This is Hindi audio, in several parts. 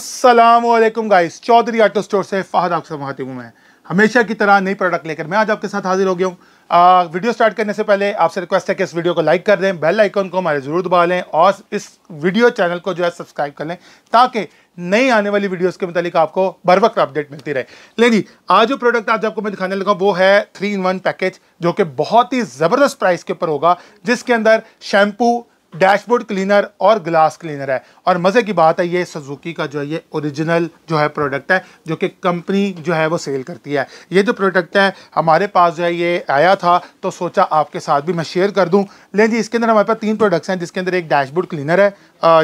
Aslam guys Chaudhry auto store से फहद आपसे मुहातिब हूँ मैं हमेशा की तरह नई प्रोडक्ट लेकर मैं आज आपके साथ हाजिर हो गया हूँ वीडियो स्टार्ट करने से पहले आपसे रिक्वेस्ट है कि इस वीडियो को लाइक कर दें बेल आइकन को हमारे ज़रूर दबा लें और इस वीडियो चैनल को जो है सब्सक्राइब कर लें ताकि नई आने वाली वीडियोस के मतलब आपको बर वक्त अपडेट मिलती रहे लेकिन आज जो प्रोडक्ट आज आपको मैं दिखाने लगा वो है थ्री इन वन पैकेज जो कि बहुत ही ज़बरदस्त प्राइस के ऊपर होगा जिसके अंदर शैम्पू डैशबोर्ड क्लीनर और ग्लास क्लीनर है और मज़े की बात है ये सुजुकी का जो है ये ओरिजिनल जो है प्रोडक्ट है जो कि कंपनी जो है वो सेल करती है ये जो प्रोडक्ट है हमारे पास जो है ये आया था तो सोचा आपके साथ भी मैं शेयर कर दूँ लेकिन जी इसके अंदर हमारे पास तीन प्रोडक्ट्स हैं जिसके अंदर एक डैशबोर्ड क्लीनर है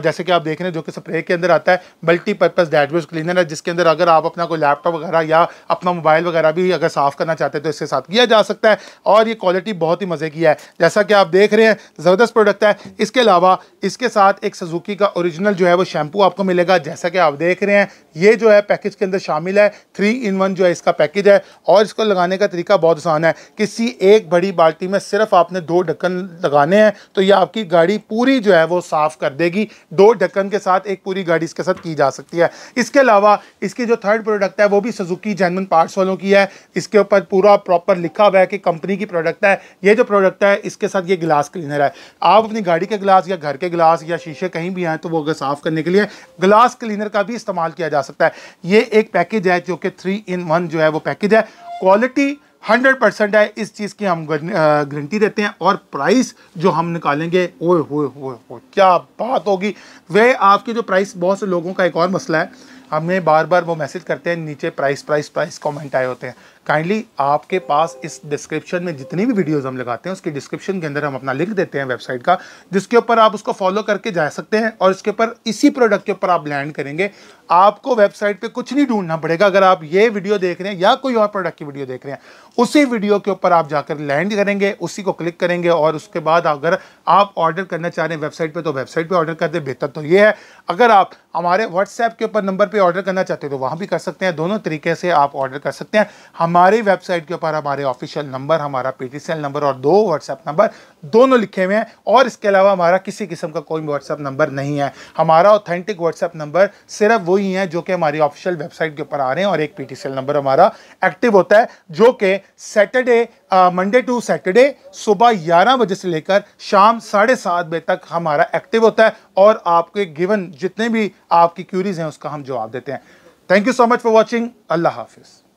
जैसे कि आप देख रहे हैं जो कि स्प्रे के अंदर आता है मल्टीपर्पज़ डैशबोर्ड क्लीनर है जिसके अंदर अगर आप अपना कोई लैपटॉप वगैरह या अपना मोबाइल वगैरह भी अगर साफ़ करना चाहते हैं तो इसके साथ किया जा सकता है और ये क्वालिटी बहुत ही मज़े की है जैसा कि आप देख रहे हैं ज़बरदस्त प्रोडक्ट है इसके अलावा इसके साथ एक सजुकी का ओरिजिनल जो है वो शैम्पू आपको मिलेगा जैसा कि आप देख रहे हैं ये जो है पैकेज के अंदर शामिल है थ्री इन वन जो है इसका पैकेज है और इसको लगाने का तरीका बहुत आसान है किसी एक बड़ी बाल्टी में सिर्फ आपने दो ढक्कन लगाने हैं तो ये आपकी गाड़ी पूरी जो है वो साफ़ कर देगी दो ढक्कन के साथ एक पूरी गाड़ी इसके साथ की जा सकती है इसके अलावा इसकी जो थर्ड प्रोडक्ट है वो भी सुजुकी जैनमन पार्ट्स वालों की है इसके ऊपर पूरा प्रॉपर लिखा हुआ है कि कंपनी की प्रोडक्ट है ये जो प्रोडक्ट है इसके साथ ये गिलास क्लीनर है आप अपनी गाड़ी के गिलास या घर के गिलास या शीशे कहीं भी हैं तो वो अगर साफ़ करने के लिए ग्लास क्लीनर का भी इस्तेमाल किया जा सकता है ये एक पैकेज है जो कि थ्री इन वन जो है वो पैकेज है क्वालिटी हंड्रेड परसेंट है इस चीज़ की हम गारंटी देते हैं और प्राइस जो हम निकालेंगे ओ हो क्या बात होगी वह आपकी जो प्राइस बहुत से लोगों का एक और मसला है हमें बार बार वो मैसेज करते हैं नीचे प्राइस प्राइस प्राइस कमेंट आए होते हैं काइंडली आपके पास इस डिस्क्रिप्शन में जितनी भी वीडियोस हम लगाते हैं उसके डिस्क्रिप्शन के अंदर हम अपना लिंक देते हैं वेबसाइट का जिसके ऊपर आप उसको फॉलो करके जा सकते हैं और इसके ऊपर इसी प्रोडक्ट के ऊपर आप लैंड करेंगे आपको वेबसाइट पे कुछ नहीं ढूंढना पड़ेगा अगर आप ये वीडियो देख रहे हैं या कोई और प्रोडक्ट की वीडियो देख रहे हैं उसी वीडियो के ऊपर आप जाकर लैंड करेंगे उसी को क्लिक करेंगे और उसके बाद अगर आप ऑर्डर करना चाह रहे हैं वेबसाइट पर तो वेबसाइट पर ऑर्डर कर दे बेहतर तो ये है अगर आप हमारे व्हाट्सएप के ऊपर नंबर पर ऑर्डर करना चाहते हैं तो वहाँ भी कर सकते हैं दोनों तरीके से आप ऑर्डर कर सकते हैं हमारी वेबसाइट के ऊपर हमारे ऑफिशियल नंबर हमारा पी नंबर और दो व्हाट्सएप नंबर दोनों लिखे हुए हैं और इसके अलावा हमारा किसी किस्म का कोई व्हाट्सएप नंबर नहीं है हमारा ऑथेंटिक व्हाट्सएप नंबर सिर्फ वो ही हैं जो कि हमारी ऑफिशियल वेबसाइट के ऊपर आ रहे हैं और एक पीटीसीएल नंबर हमारा एक्टिव होता है जो कि सैटरडे मंडे टू सैटरडे सुबह ग्यारह बजे से लेकर शाम साढ़े सात बजे तक हमारा एक्टिव होता है और आपके गिवन जितने भी आपकी क्यूरीज हैं उसका हम जवाब देते हैं thank you so much for watching अल्लाह हाफिज़